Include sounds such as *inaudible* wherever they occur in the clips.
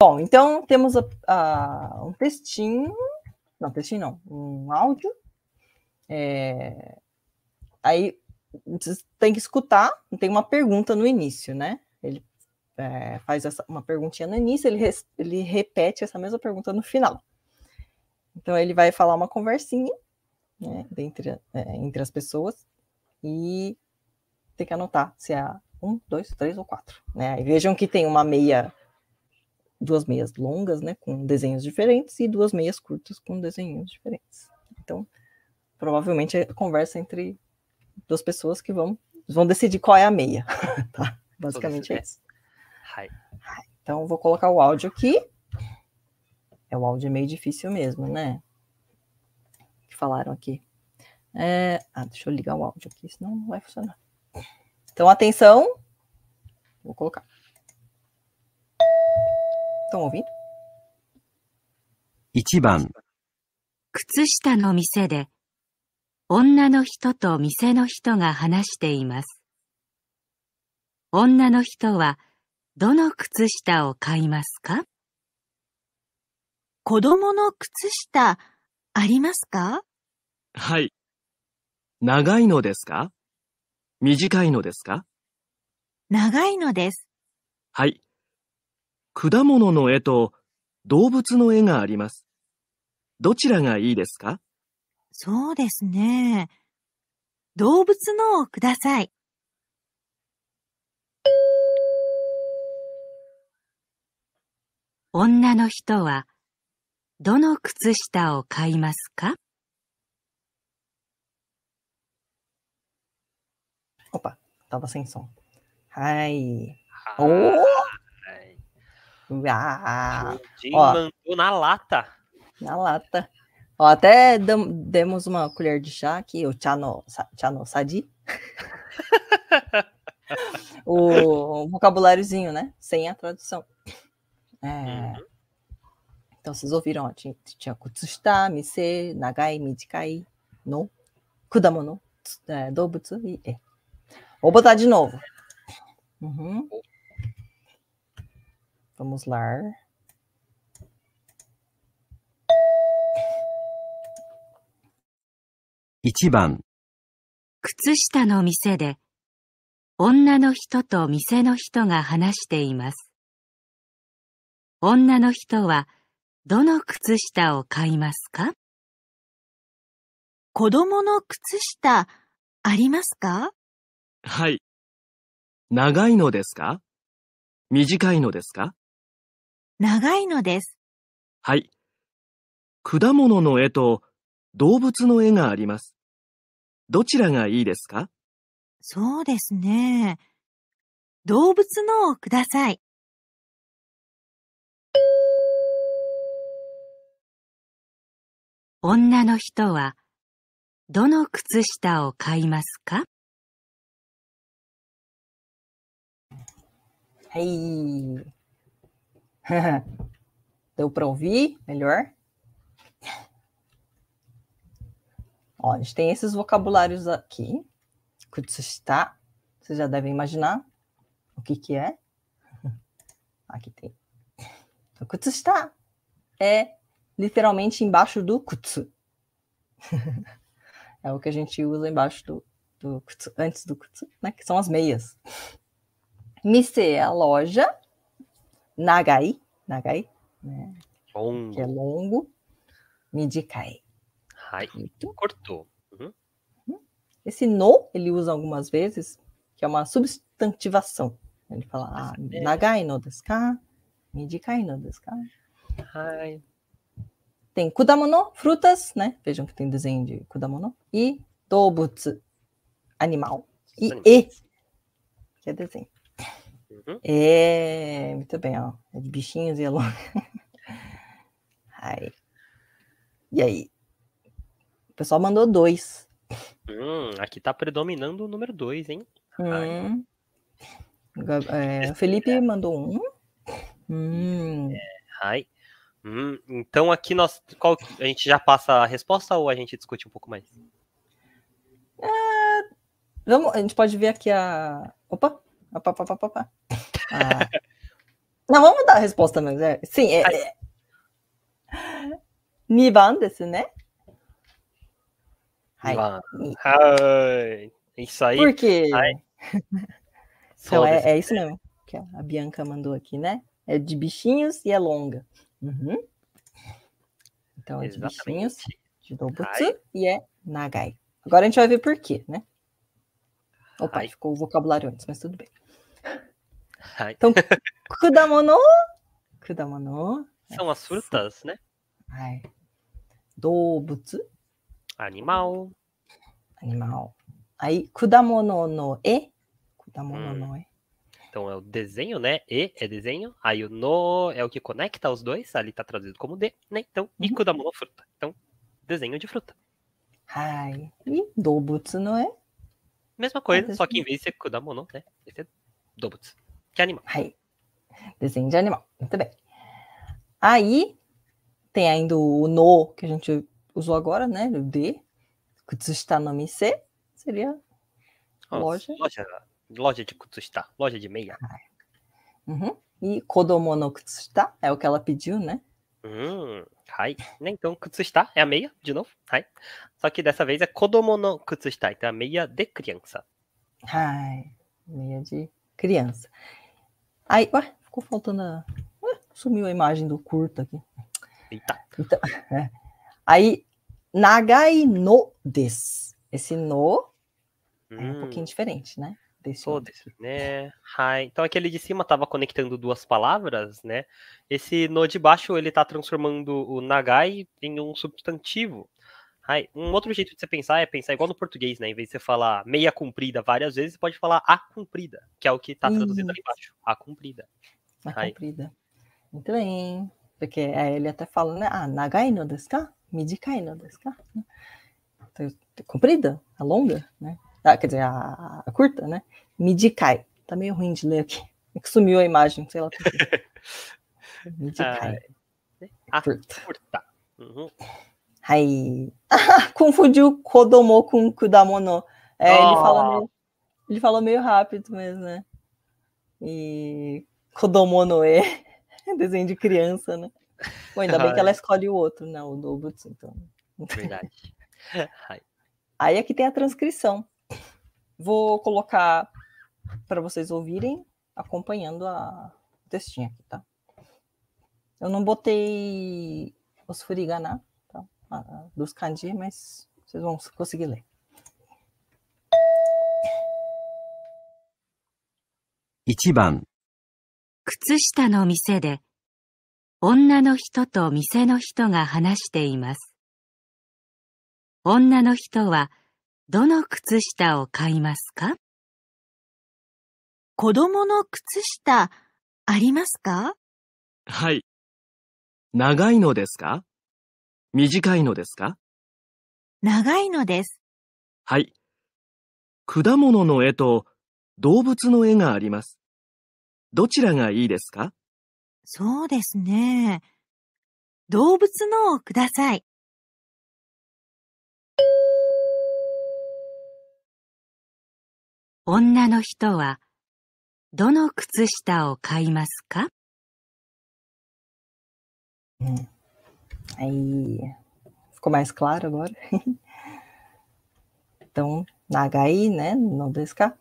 Bom, então temos a, a, um textinho, não, textinho não, um áudio. É, aí tem que escutar, tem uma pergunta no início, né? Ele é, faz essa, uma perguntinha no início, ele, res, ele repete essa mesma pergunta no final. Então ele vai falar uma conversinha né, é, entre as pessoas e tem que anotar se é um, dois, três ou quatro. Né? E vejam que tem uma meia duas meias longas, né, com desenhos diferentes, e duas meias curtas com desenhos diferentes. Então, provavelmente é conversa entre duas pessoas que vão, vão decidir qual é a meia, *laughs* tá? Basicamente é isso. Então, vou colocar o áudio aqui. É o áudio é meio difícil mesmo, né? Que falaram aqui. É... Ah, deixa eu ligar o áudio aqui, senão não vai funcionar. Então, atenção. Vou colocar. e 1番、靴下の店で、女の人と店の人が話しています。女の人は、どの靴下を買いますか子供の靴下、ありますかはい。長いのですか短いのですか長いのです。はい。果物の絵と動物の絵があります。どちらがいいですかそうですね。動物のをください。女の人はどの靴下を買いますかオパ、ダバセンソン。はい。おお Ah, Jim ó, mandou na lata. Na lata. Ó, até demos uma colher de chá aqui, o Tchano Sadi. *laughs* o vocabuláriozinho, né? Sem a tradução. É... Uhum. Então vocês ouviram, ó, tinha kutsushita, mise, nagai, midikai, no, kudamono, é, dobutsu e. Vou botar de novo. Uhum. Vamos lá. Ichiban. 靴下の店で女の人と店の人が話しています。女の人はどの靴下を買いますか子供の靴下ありますかはい。長いのですか短いのですか長いのです。はい。果物の絵と動物の絵があります。どちらがいいですかそうですね。動物のをください。女の人はどの靴下を買いますかはい。*laughs* Deu para ouvir melhor? Ó, a gente tem esses vocabulários aqui. Kutsushita, vocês já devem imaginar o que que é. *laughs* Aqui tem. Então, kutsushita é literalmente embaixo do kutsu. *laughs* é o que a gente usa embaixo do, do kutsu, antes do kutsu, né? Que são as meias. Mise é a loja Nagai, Nagai, né? Longo. Que é longo. Midikai. Hai. Muito. curto. Uhum. Hum. Esse no, ele usa algumas vezes, que é uma substantivação. Ele fala, ah, é. nagai no desu ka? Midikai no desu ka? Hai. Tem kudamono, frutas, né? Vejam que tem desenho de kudamono. E dobutsu, animal. E e, que é desenho. Uhum. É, muito bem, ó. É de bichinhos e é longa. *laughs* Ai. E aí? O pessoal mandou dois. Hum, aqui tá predominando o número dois, hein? Hum. É, o *laughs* Felipe é. mandou um. Hum. É, hum, então aqui nós. Qual, a gente já passa a resposta ou a gente discute um pouco mais? É, vamos, a gente pode ver aqui a. Opa! Opa, opa, opa, Ah. Não, vamos dar a resposta mas é Sim, é, é. 2 né? Isso aí. Por quê? *laughs* então, é, é, isso mesmo que a Bianca mandou aqui, né? É de bichinhos e é longa. Uhum. Então é de Exatamente. bichinhos, de dobutsu e é nagai. Agora a gente vai ver por quê, né? Opa, Ai. ficou o vocabulário antes, mas tudo bem. Ai. Então, *laughs* kudamono, kudamono. É São as frutas, né? Ai. Doubutsu. Animal. Animal. Aí, kudamono no e. Kudamono hum. no e. Então é o desenho, né? E é desenho. Aí o no é o que conecta os dois. Ali tá traduzido como D, né? Então, e uhum. kudamono fruta. Então, desenho de fruta. Ai. E dobutsu no e Mesma coisa, só que em vez de ser Kudamono, né? Vai ser Dobutsu. Que é animal. Aí. Desenho de animal. Muito bem. Aí, tem ainda o No, que a gente usou agora, né? O D. Kutsushita no Mise. Seria loja. Loja, loja de Kutsushita. Loja de meia. Uhum. E Kodomo no É o que ela pediu, né? Hum, Hai. Então, Kutsushita é a meia, de novo. Hai. Só que dessa vez é Kodomo no Kutsushita, então é a meia de criança. Hai. Meia de criança. Aí, ué, ficou faltando a... Ué, sumiu a imagem do curto aqui. Eita. Então, *laughs* é. Aí, Nagai no des. Esse no hum. é um hum. pouquinho diferente, né? Desse oh, desse, né? Hi. Então aquele de cima estava conectando duas palavras, né? Esse no de baixo ele está transformando o nagai em um substantivo. Hi. Um outro jeito de você pensar é pensar igual no português, né? Em vez de você falar meia comprida várias vezes, você pode falar a comprida, que é o que está traduzido ali embaixo. A comprida. A Hi. comprida. Muito bem. Porque aí é, ele até fala, né? Ah, nagai no desu ka? Midikai no desu ka? Né? Então, comprida? A é longa, né? ah, quer dizer, a, a curta, né? Midikai. Tá meio ruim de ler aqui. É que sumiu a imagem, sei lá. *laughs* Midikai. Ah, ah, curta. curta. Uhum. Aí. *laughs* confundiu Kodomo com Kudamono. É, oh. ele, fala meio, ele falou meio rápido mesmo, né? E Kodomo é *laughs* desenho de criança, né? Bom, ainda bem que ela escolhe o outro, né? O Dobutsu, então. Verdade. Aí aqui é tem a transcrição. Vou colocar para vocês ouvirem, acompanhando a o textinho aqui, tá? Eu não botei os furiganá tá? ah, dos kanji, mas vocês vão conseguir ler. 1番靴下の店で女の人と店の人が話しています。女の人はどの靴下を買いますか子供の靴下ありますかはい。長いのですか短いのですか長いのです。はい。果物の絵と動物の絵があります。どちらがいいですかそうですね。動物のをください。女の人はどの靴下を買いますか Aí, ficou mais claro agora? *laughs* então, Nagai, né? Não desca.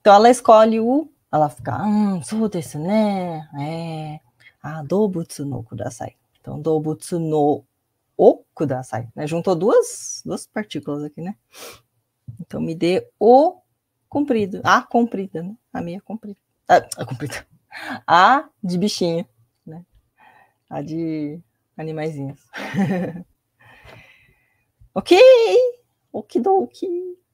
Então, ela escolhe o. Ela fica, hum, sou né? é. Ah, no kudasai. Então, dobutsu no kudasai. Né? Juntou duas, duas partículas aqui, né? Então, me dê o comprido. A comprida, né? A meia comprida. A, a comprida. *laughs* A de bichinho, né? A de animaizinhos. *laughs* ok! Okidoki!